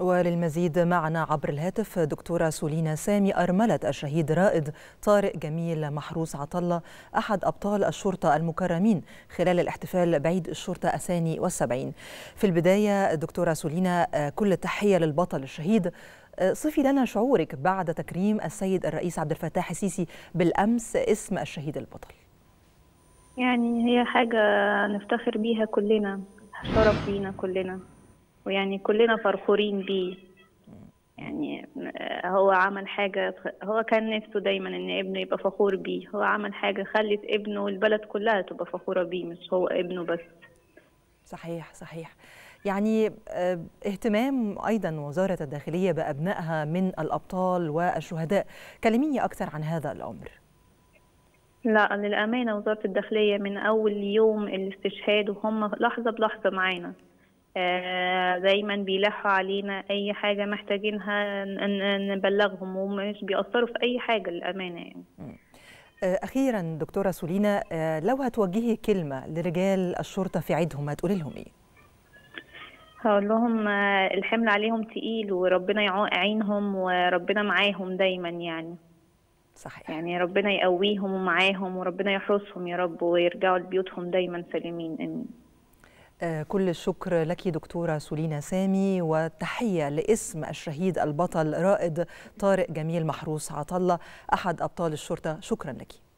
وللمزيد معنا عبر الهاتف دكتورة سولينا سامي أرملة الشهيد رائد طارق جميل محروس عطلة أحد أبطال الشرطة المكرمين خلال الاحتفال بعيد الشرطة الثاني والسبعين في البداية دكتورة سولينا آه، كل تحية للبطل الشهيد آه، صفي لنا شعورك بعد تكريم السيد الرئيس عبد الفتاح السيسي بالأمس اسم الشهيد البطل يعني هي حاجة نفتخر بيها كلنا شرف لينا كلنا ويعني كلنا فخورين بيه يعني آه، هو عمل حاجة هو كان نفسه دايما ان ابنه يبقى فخور بيه هو عمل حاجة خلت ابنه والبلد كلها تبقى فخورة بيه مش هو ابنه بس صحيح صحيح يعني آه، اهتمام ايضا وزاره الداخليه بابنائها من الابطال والشهداء كلميني اكثر عن هذا الامر لا للامانه وزاره الداخليه من اول يوم الاستشهاد وهم لحظه بلحظه معانا آه، دايما بيلحوا علينا اي حاجه محتاجينها نبلغهم ومش بيأثروا في اي حاجه للامانه يعني آه، اخيرا دكتوره سولينا آه، لو هتوجهي كلمه لرجال الشرطه في عيدهم هتقولي لهم ايه هقول لهم الحمل عليهم تقيل وربنا يعينهم وربنا معاهم دايما يعني صحيح يعني ربنا يقويهم ومعاهم وربنا يحرسهم يا رب ويرجعوا لبيوتهم دايما سالمين امين آه، كل الشكر لك دكتورة سولينا سامي وتحيه لاسم الشهيد البطل رائد طارق جميل محروس عطلة أحد أبطال الشرطة شكرا لك